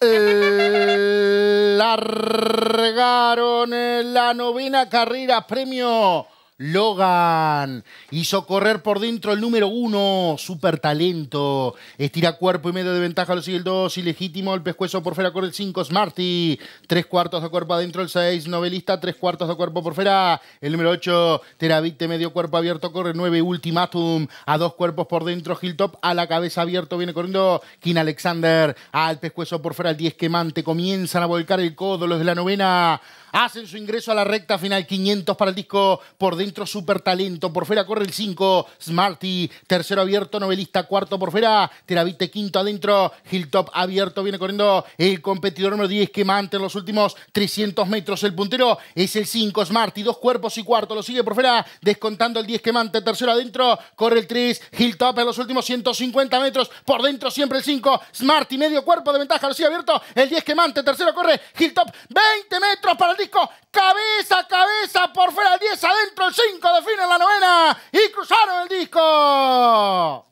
Eh, largaron la novena carrera premio Logan hizo correr por dentro el número uno, super talento. Estira cuerpo y medio de ventaja, lo sigue el 2, ilegítimo, el pescuezo por fuera corre el 5, Smarty. Tres cuartos de cuerpo adentro el 6, novelista, tres cuartos de cuerpo por fuera. El número 8, Teravite, medio cuerpo abierto, corre 9, Ultimatum. A dos cuerpos por dentro, Hilltop, a la cabeza abierto, viene corriendo King Alexander. Al pescuezo por fuera el 10, Quemante, comienzan a volcar el codo los de la novena hacen su ingreso a la recta final. 500 para el disco por dentro, super talento. Por fuera corre el 5, Smarty. Tercero abierto, novelista. Cuarto por fuera, Teravite. Quinto adentro, Hilltop abierto. Viene corriendo el competidor número 10 Quemante en los últimos 300 metros. El puntero es el 5, Smarty. Dos cuerpos y cuarto. Lo sigue por fuera, descontando el 10 Quemante Tercero adentro, corre el 3, Hilltop en los últimos 150 metros. Por dentro siempre el 5, Smarty. Medio cuerpo de ventaja, lo sigue abierto. El 10 Quemante Tercero corre, Hilltop. 20 metros para el cabeza, cabeza, por fuera el 10, adentro el 5, define la novena y cruzaron el disco.